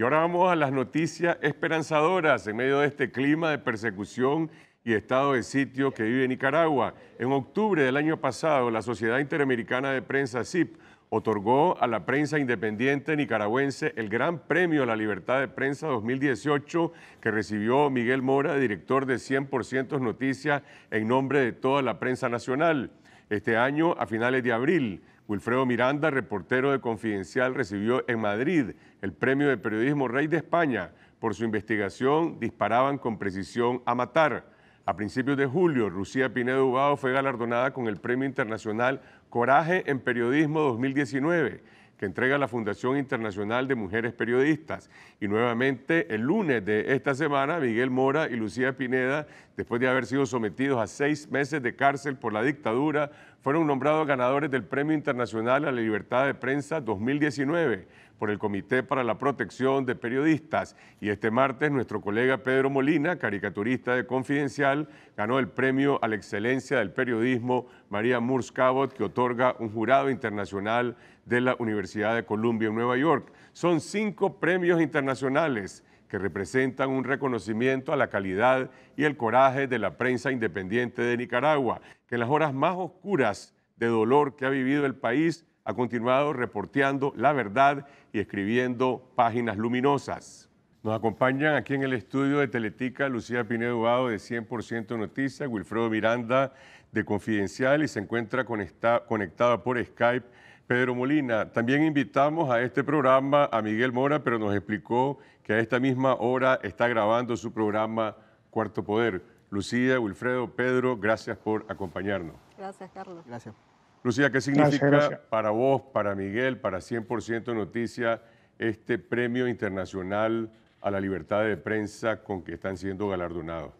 Y ahora vamos a las noticias esperanzadoras en medio de este clima de persecución y estado de sitio que vive Nicaragua. En octubre del año pasado, la Sociedad Interamericana de Prensa CIP otorgó a la prensa independiente nicaragüense el Gran Premio a la Libertad de Prensa 2018 que recibió Miguel Mora, director de 100% Noticias, en nombre de toda la prensa nacional. Este año, a finales de abril, Wilfredo Miranda, reportero de Confidencial, recibió en Madrid el premio de periodismo Rey de España por su investigación Disparaban con precisión a matar. A principios de julio, Lucía Pinedo Ubao fue galardonada con el Premio Internacional Coraje en Periodismo 2019 que entrega la Fundación Internacional de Mujeres Periodistas. Y nuevamente el lunes de esta semana, Miguel Mora y Lucía Pineda, después de haber sido sometidos a seis meses de cárcel por la dictadura, fueron nombrados ganadores del Premio Internacional a la Libertad de Prensa 2019 por el Comité para la Protección de Periodistas. Y este martes nuestro colega Pedro Molina, caricaturista de Confidencial, ganó el premio a la excelencia del periodismo María Murs Cabot, que otorga un jurado internacional de la Universidad de Columbia en Nueva York. Son cinco premios internacionales que representan un reconocimiento a la calidad y el coraje de la prensa independiente de Nicaragua, que en las horas más oscuras de dolor que ha vivido el país ha continuado reporteando la verdad y escribiendo páginas luminosas. Nos acompañan aquí en el estudio de Teletica Lucía Pinedo Bado de 100% Noticias, Wilfredo Miranda de Confidencial y se encuentra conectada por Skype Pedro Molina. También invitamos a este programa a Miguel Mora, pero nos explicó que a esta misma hora está grabando su programa Cuarto Poder. Lucía, Wilfredo, Pedro, gracias por acompañarnos. Gracias, Carlos. Gracias. Lucía, ¿qué significa para vos, para Miguel, para 100% Noticia, este premio internacional a la libertad de prensa con que están siendo galardonados?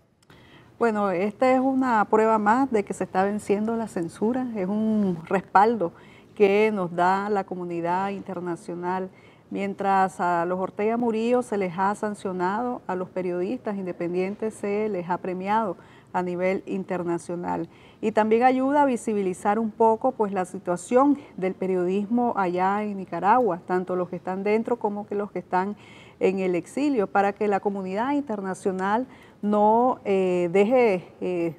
Bueno, esta es una prueba más de que se está venciendo la censura, es un respaldo que nos da la comunidad internacional. Mientras a los Ortega Murillo se les ha sancionado, a los periodistas independientes se les ha premiado a nivel internacional. Y también ayuda a visibilizar un poco pues, la situación del periodismo allá en Nicaragua, tanto los que están dentro como que los que están en el exilio, para que la comunidad internacional no eh, deje, eh,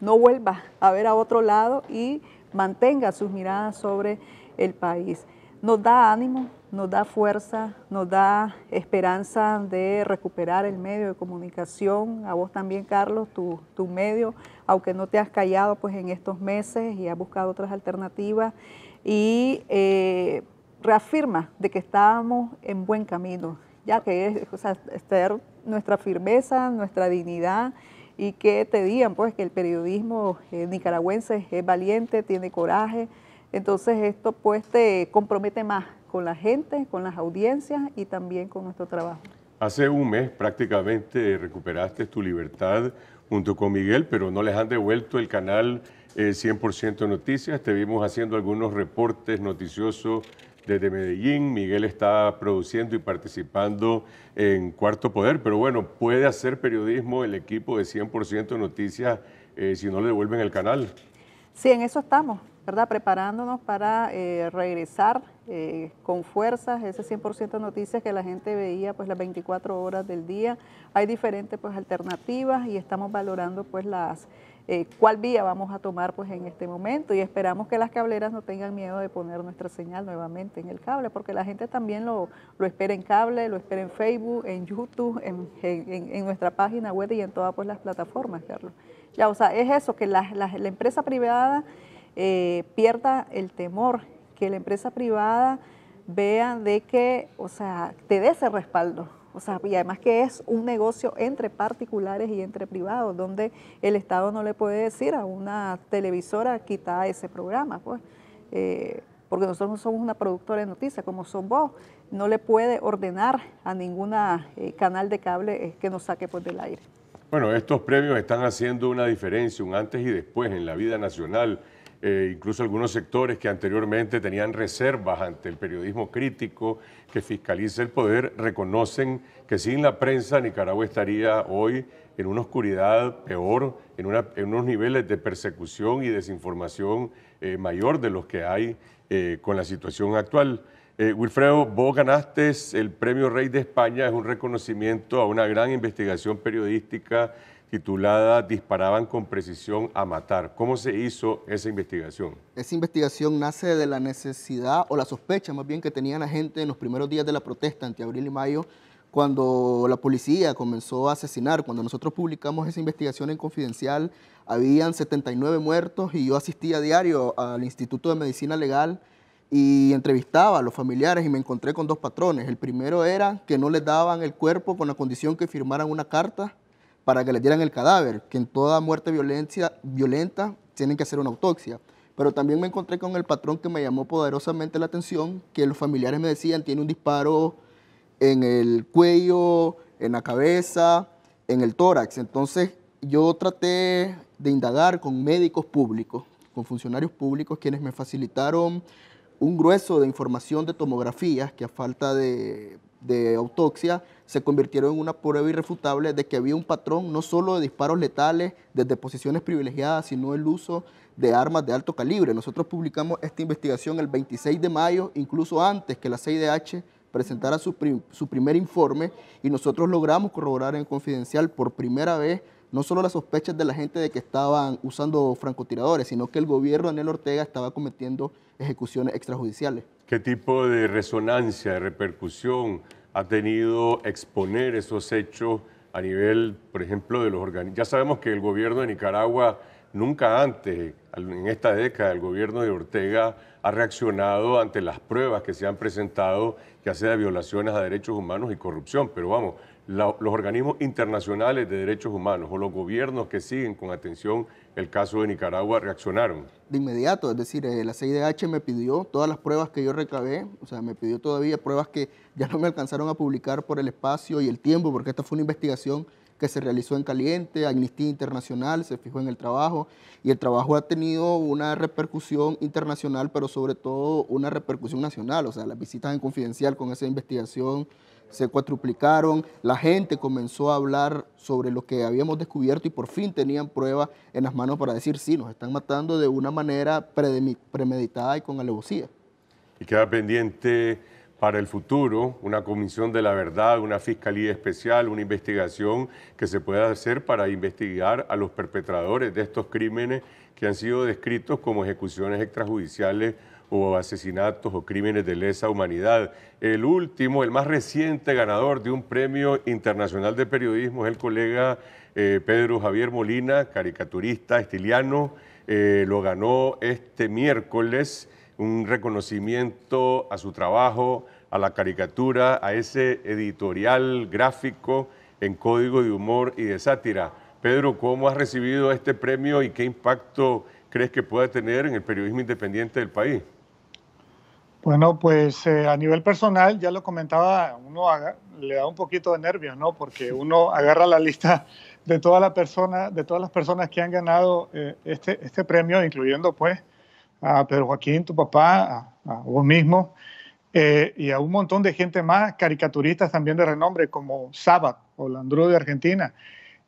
no vuelva a ver a otro lado y mantenga sus miradas sobre el país nos da ánimo, nos da fuerza, nos da esperanza de recuperar el medio de comunicación, a vos también Carlos, tu, tu, medio, aunque no te has callado pues en estos meses y has buscado otras alternativas y eh, reafirma de que estábamos en buen camino, ya que es o nuestra firmeza, nuestra dignidad y que te digan pues que el periodismo eh, nicaragüense es valiente, tiene coraje, entonces esto pues te compromete más con la gente, con las audiencias y también con nuestro trabajo. Hace un mes prácticamente recuperaste tu libertad junto con Miguel, pero no les han devuelto el canal 100% eh, Noticias. Te vimos haciendo algunos reportes noticiosos desde Medellín. Miguel está produciendo y participando en Cuarto Poder, pero bueno, puede hacer periodismo el equipo de 100% Noticias eh, si no le devuelven el canal. Sí, en eso estamos. ¿verdad? preparándonos para eh, regresar eh, con fuerzas, ese 100% de noticias que la gente veía pues las 24 horas del día. Hay diferentes pues alternativas y estamos valorando pues las eh, cuál vía vamos a tomar pues en este momento y esperamos que las cableras no tengan miedo de poner nuestra señal nuevamente en el cable porque la gente también lo, lo espera en cable, lo espera en Facebook, en YouTube, en, en, nuestra página web y en todas pues las plataformas, Carlos. Ya, o sea, es eso, que la empresa privada eh, pierda el temor, que la empresa privada vea de que, o sea, te dé ese respaldo. O sea, y además que es un negocio entre particulares y entre privados, donde el Estado no le puede decir a una televisora quita ese programa, pues. Eh, porque nosotros no somos una productora de noticias, como son vos, no le puede ordenar a ningún eh, canal de cable que nos saque pues, del aire. Bueno, estos premios están haciendo una diferencia, un antes y después en la vida nacional eh, incluso algunos sectores que anteriormente tenían reservas ante el periodismo crítico que fiscaliza el poder, reconocen que sin la prensa Nicaragua estaría hoy en una oscuridad peor, en, unos niveles de persecución y desinformación eh, mayor de los que hay eh, con la situación actual. Wilfredo, vos ganaste el Premio Rey de España, es un reconocimiento a una gran investigación periodística titulada Disparaban con precisión a matar. ¿Cómo se hizo esa investigación? Esa investigación nace de la necesidad o la sospecha más bien que tenían la gente en los primeros días de la protesta entre abril y mayo cuando la policía comenzó a asesinar, cuando nosotros publicamos esa investigación en Confidencial, habían 79 muertos y yo asistía a diario al Instituto de Medicina Legal y entrevistaba a los familiares y me encontré con dos patrones. El primero era que no les daban el cuerpo con la condición que firmaran una carta para que le dieran el cadáver, que en toda muerte violencia, violenta tienen que hacer una autopsia. Pero también me encontré con el patrón que me llamó poderosamente la atención, que los familiares me decían, tiene un disparo en el cuello, en la cabeza, en el tórax. Entonces yo traté de indagar con médicos públicos, con funcionarios públicos, quienes me facilitaron un grueso de información de tomografías que a falta de de autopsia se convirtieron en una prueba irrefutable de que había un patrón no solo de disparos letales desde posiciones privilegiadas, sino el uso de armas de alto calibre. Nosotros publicamos esta investigación el 26 de mayo, incluso antes que la CIDH presentara su, su primer informe, y nosotros logramos corroborar en Confidencial por primera vez no solo las sospechas de la gente de que estaban usando francotiradores, sino que el gobierno de Daniel Ortega estaba cometiendo ejecuciones extrajudiciales. ¿Qué tipo de resonancia, de repercusión ha tenido exponer esos hechos a nivel, por ejemplo, de los organismos? Ya sabemos que el gobierno de Nicaragua nunca antes, en esta década, el gobierno de Ortega ha reaccionado ante las pruebas que se han presentado, que sea de violaciones a derechos humanos y corrupción. Pero vamos, los organismos internacionales de derechos humanos o los gobiernos que siguen con atención el caso de Nicaragua reaccionaron? De inmediato, es decir, eh, la CIDH me pidió todas las pruebas que yo recabé, o sea, me pidió todavía pruebas que ya no me alcanzaron a publicar por el espacio y el tiempo, porque esta fue una investigación que se realizó en caliente, Amnistía Internacional se fijó en el trabajo y el trabajo ha tenido una repercusión internacional, pero sobre todo una repercusión nacional, o sea, las visitas en confidencial con esa investigación, se cuatruplicaron, la gente comenzó a hablar sobre lo que habíamos descubierto y por fin tenían pruebas en las manos para decir, sí, nos están matando de una manera premeditada y con alevosía. Y queda pendiente para el futuro una comisión de la verdad, una fiscalía especial, una investigación que se pueda hacer para investigar a los perpetradores de estos crímenes que han sido descritos como ejecuciones extrajudiciales o asesinatos o crímenes de lesa humanidad. El último, el más reciente ganador de un premio internacional de periodismo es el colega eh, Pedro Javier Molina, caricaturista estiliano. Eh, lo ganó este miércoles, un reconocimiento a su trabajo, a la caricatura, a ese editorial gráfico en código de humor y de sátira. Pedro, ¿cómo has recibido este premio y qué impacto crees que pueda tener en el periodismo independiente del país? Bueno, pues eh, a nivel personal, ya lo comentaba, uno le da un poquito de nervios, ¿no? Porque uno agarra la lista de, toda la persona, de todas las personas que han ganado eh, este, este premio, incluyendo pues a Pedro Joaquín, tu papá, a, vos mismo, eh, y a un montón de gente más, caricaturistas también de renombre, como Sabat, Landru de Argentina.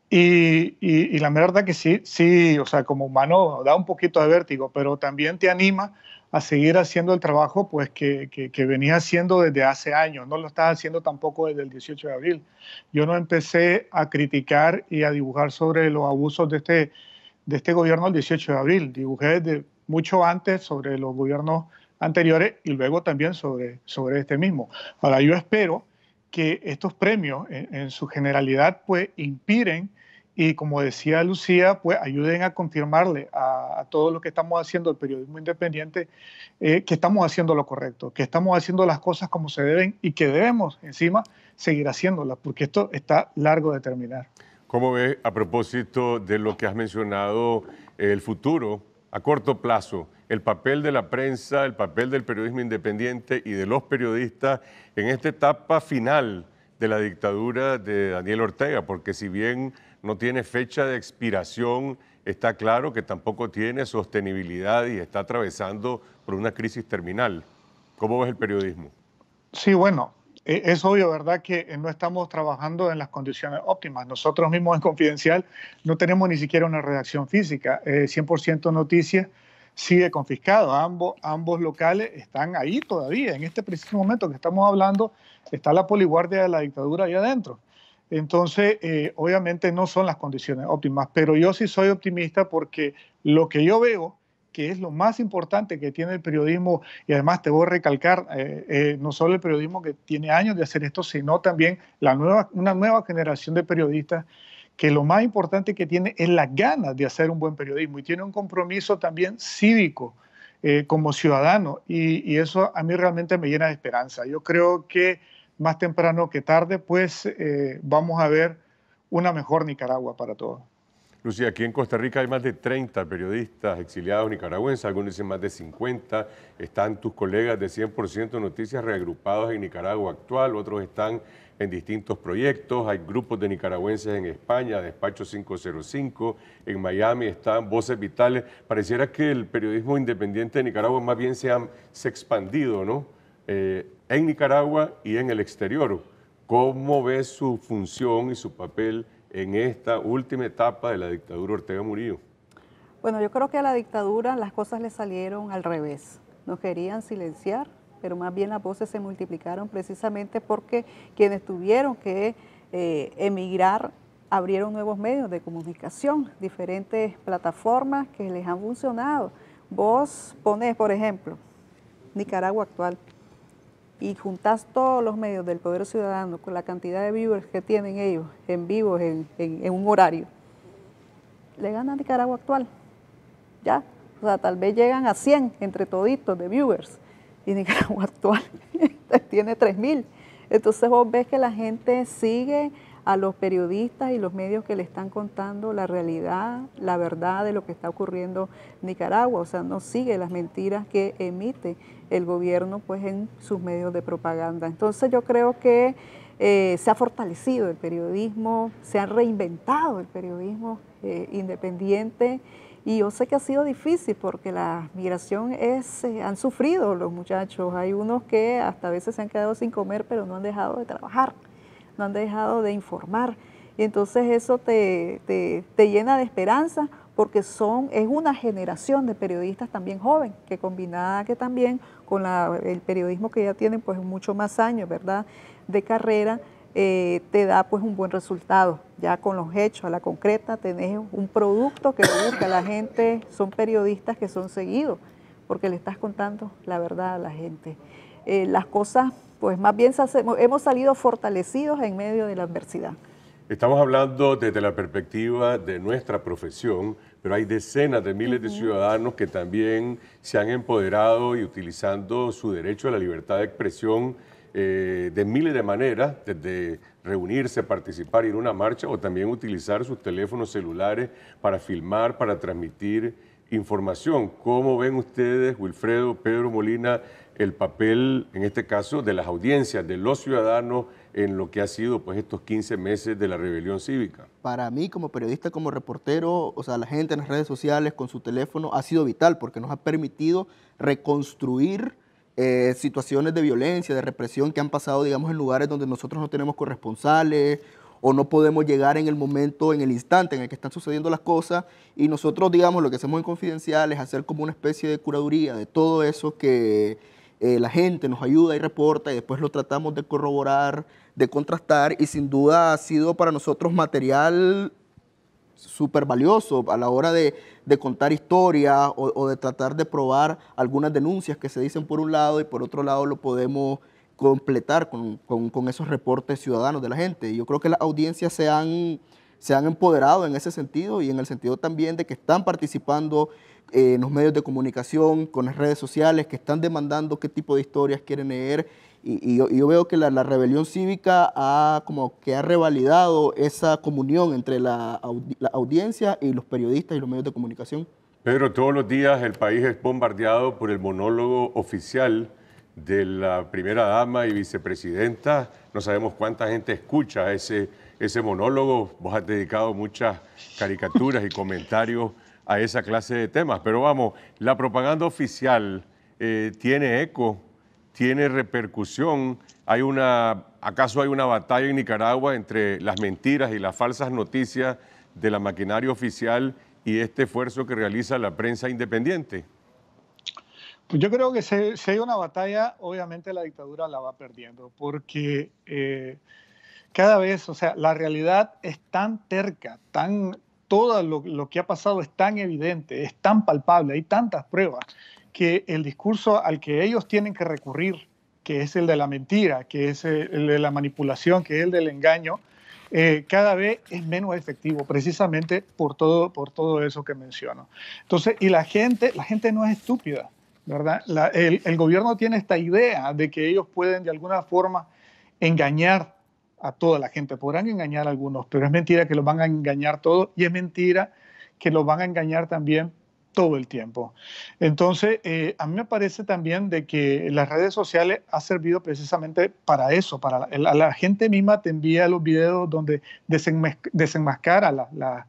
Y, la verdad que sí, sí, o sea, como humano da un poquito de vértigo, pero también te anima a seguir haciendo el trabajo pues que, que, haciendo desde hace años, no lo estaba haciendo tampoco desde el 18 de abril. Yo no empecé a criticar y a dibujar sobre los abusos de este, de este gobierno el 18 de abril, dibujé desde mucho antes sobre los gobiernos anteriores y luego también sobre, sobre este mismo. Ahora, yo espero que estos premios en, su generalidad pues inspiren y como decía Lucía, pues ayuden a confirmarle a, todo lo que estamos haciendo el periodismo independiente eh, que estamos haciendo lo correcto, que estamos haciendo las cosas como se deben y que debemos encima seguir haciéndolas, porque esto está largo de terminar. ¿Cómo ves a propósito de lo que has mencionado, el futuro a corto plazo, el papel de la prensa, el papel del periodismo independiente y de los periodistas en esta etapa final de la dictadura de Daniel Ortega? Porque si bien no tiene fecha de expiración, está claro que tampoco tiene sostenibilidad y está atravesando por una crisis terminal. ¿Cómo ves el periodismo? Sí, bueno, e, es obvio, ¿verdad?, que eh, no estamos trabajando en las condiciones óptimas. Nosotros mismos en Confidencial no tenemos ni siquiera una redacción física. 100% eh, Noticias sigue confiscado. Ambos, ambos locales están ahí todavía. En este preciso momento que estamos hablando, está la poliguardia de la dictadura ahí adentro. Entonces, eh, obviamente no son las condiciones óptimas, pero yo sí soy optimista porque lo que yo veo, que es lo más importante que tiene el periodismo, y además te voy a recalcar, eh, eh, no solo el periodismo que tiene años de hacer esto, sino también la nueva, una nueva generación de periodistas, que lo más importante que tiene es las ganas de hacer un buen periodismo y tiene un compromiso también cívico como ciudadano, y, eso a mí realmente me llena de esperanza. Yo creo que más temprano que tarde, pues eh, vamos a ver una mejor Nicaragua para todos. Lucía, aquí en Costa Rica hay más de 30 periodistas exiliados nicaragüenses, algunos dicen más de 50. Están tus colegas de 100% Noticias reagrupados en Nicaragua actual, otros están en distintos proyectos. Hay grupos de nicaragüenses en España, Despacho 505, en Miami están Voces Vitales. Pareciera que el periodismo independiente de Nicaragua más bien se, ha expandido, ¿no? Eh, en Nicaragua y en el exterior. ¿Cómo ve su función y su papel en esta última etapa de la dictadura Ortega Murillo? Bueno, yo creo que a la dictadura las cosas le salieron al revés. Nos querían silenciar, pero más bien las voces se multiplicaron precisamente porque quienes tuvieron que eh, emigrar abrieron nuevos medios de comunicación, diferentes plataformas que les han funcionado. Vos pones, por ejemplo, Nicaragua actual, y juntas todos los medios del Poder Ciudadano con la cantidad de viewers que tienen ellos en vivo, en, un horario, le gana a Nicaragua actual. Ya, o sea, tal vez llegan a 100 entre toditos de viewers y Nicaragua actual tiene 3.000. Entonces vos ves que la gente sigue a los periodistas y los medios que le están contando la realidad, la verdad de lo que está ocurriendo en Nicaragua, o sea, no sigue las mentiras que emite el gobierno pues en sus medios de propaganda. Entonces yo creo que eh, se ha fortalecido el periodismo, se ha reinventado el periodismo eh, independiente y yo sé que ha sido difícil porque la migración es, eh, han sufrido los muchachos. Hay unos que hasta a veces se han quedado sin comer, pero no han dejado de trabajar no han dejado de informar. Y entonces eso te, te, llena de esperanza porque son, es una generación de periodistas también joven, que combinada que también con el periodismo que ya tienen pues mucho más años, ¿verdad?, de carrera, eh, te da pues un buen resultado. Ya con los hechos, a la concreta, tenés un producto que busca la gente, son periodistas que son seguidos, porque le estás contando la verdad a la gente. Eh, las cosas pues más bien hemos salido fortalecidos en medio de la adversidad. Estamos hablando desde la perspectiva de nuestra profesión, pero hay decenas de miles de ciudadanos que también se han empoderado y utilizando su derecho a la libertad de expresión eh, de miles de maneras, desde reunirse, participar, ir a una marcha o también utilizar sus teléfonos celulares para filmar, para transmitir información. ¿Cómo ven ustedes, Wilfredo, Pedro Molina, el papel, en este caso, de las audiencias, de los ciudadanos en lo que ha sido pues, estos 15 meses de la rebelión cívica? Para mí, como periodista, como reportero, o sea, la gente en las redes sociales, con su teléfono, ha sido vital porque nos ha permitido reconstruir eh, situaciones de violencia, de represión que han pasado, digamos, en lugares donde nosotros no tenemos corresponsales o no podemos llegar en el momento, en el instante en el que están sucediendo las cosas y nosotros, digamos, lo que hacemos en Confidencial es hacer como una especie de curaduría de todo eso que eh, la gente nos ayuda y reporta y después lo tratamos de corroborar, de contrastar y sin duda ha sido para nosotros material súper valioso a la hora de, contar historias o de tratar de probar algunas denuncias que se dicen por un lado y por otro lado lo podemos completar con, esos reportes ciudadanos de la gente. Yo creo que las audiencias se han, se han empoderado en ese sentido y en el sentido también de que están participando eh, en los medios de comunicación, con las redes sociales, que están demandando qué tipo de historias quieren leer. Y, yo, veo que la, rebelión cívica ha, como que ha revalidado esa comunión entre la, la audiencia y los periodistas y los medios de comunicación. Pedro, todos los días el país es bombardeado por el monólogo oficial de la primera dama y vicepresidenta. No sabemos cuánta gente escucha ese, ese monólogo. Vos has dedicado muchas caricaturas y comentarios a esa clase de temas. Pero vamos, la propaganda oficial eh, tiene eco, tiene repercusión. Hay una, ¿Acaso hay una batalla en Nicaragua entre las mentiras y las falsas noticias de la maquinaria oficial y este esfuerzo que realiza la prensa independiente? Pues yo creo que si, hay una batalla, obviamente la dictadura la va perdiendo, porque eh, cada vez, o sea, la realidad es tan terca, tan, todo lo, que ha pasado es tan evidente, es tan palpable, hay tantas pruebas, que el discurso al que ellos tienen que recurrir, que es el de la mentira, que es el de la manipulación, que es el del engaño, eh, cada vez es menos efectivo, precisamente por todo, por todo eso que menciono. Entonces, y la gente, la gente no es estúpida. ¿verdad? el, gobierno tiene esta idea de que ellos pueden de alguna forma engañar a toda la gente. Podrán engañar a algunos, pero es mentira que los van a engañar todos y es mentira que los van a engañar también todo el tiempo. Entonces, eh, a mí me parece también de que las redes sociales ha servido precisamente para eso, para la, la gente misma te envía los videos donde desenmascara la, la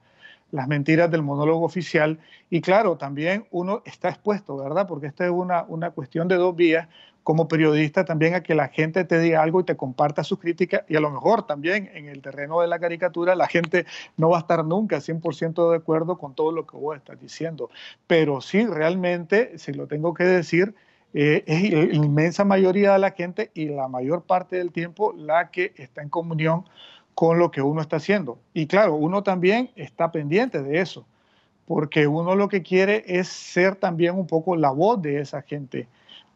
las mentiras del monólogo oficial. Y claro, también uno está expuesto, ¿verdad? Porque esta es una, una cuestión de dos vías como periodista también a que la gente te diga algo y te comparta sus críticas y a lo mejor también en el terreno de la caricatura la gente no va a estar nunca 100% de acuerdo con todo lo que vos estás diciendo. Pero sí, realmente, si lo tengo que decir, eh, es la inmensa mayoría de la gente y la mayor parte del tiempo la que está en comunión con lo que uno está haciendo. Y claro, uno también está pendiente de eso, porque uno lo que quiere es ser también un poco la voz de esa gente,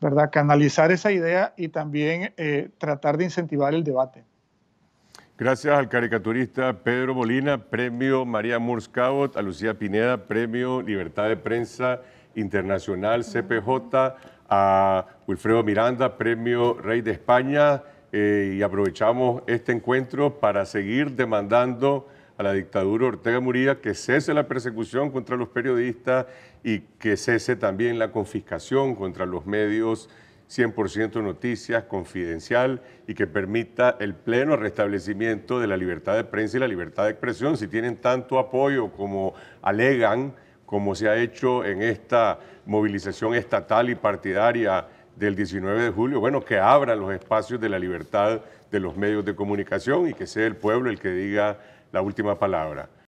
¿verdad? Canalizar esa idea y también eh, tratar de incentivar el debate. Gracias al caricaturista Pedro Molina, premio María Cabot, a Lucía Pineda, premio Libertad de Prensa Internacional CPJ, a Wilfredo Miranda, premio Rey de España. Eh, y aprovechamos este encuentro para seguir demandando a la dictadura Ortega Murilla que cese la persecución contra los periodistas y que cese también la confiscación contra los medios 100% noticias, confidencial y que permita el pleno restablecimiento de la libertad de prensa y la libertad de expresión. Si tienen tanto apoyo como alegan, como se ha hecho en esta movilización estatal y partidaria del 19 de julio, bueno, que abran los espacios de la libertad de los medios de comunicación y que sea el pueblo el que diga la última palabra.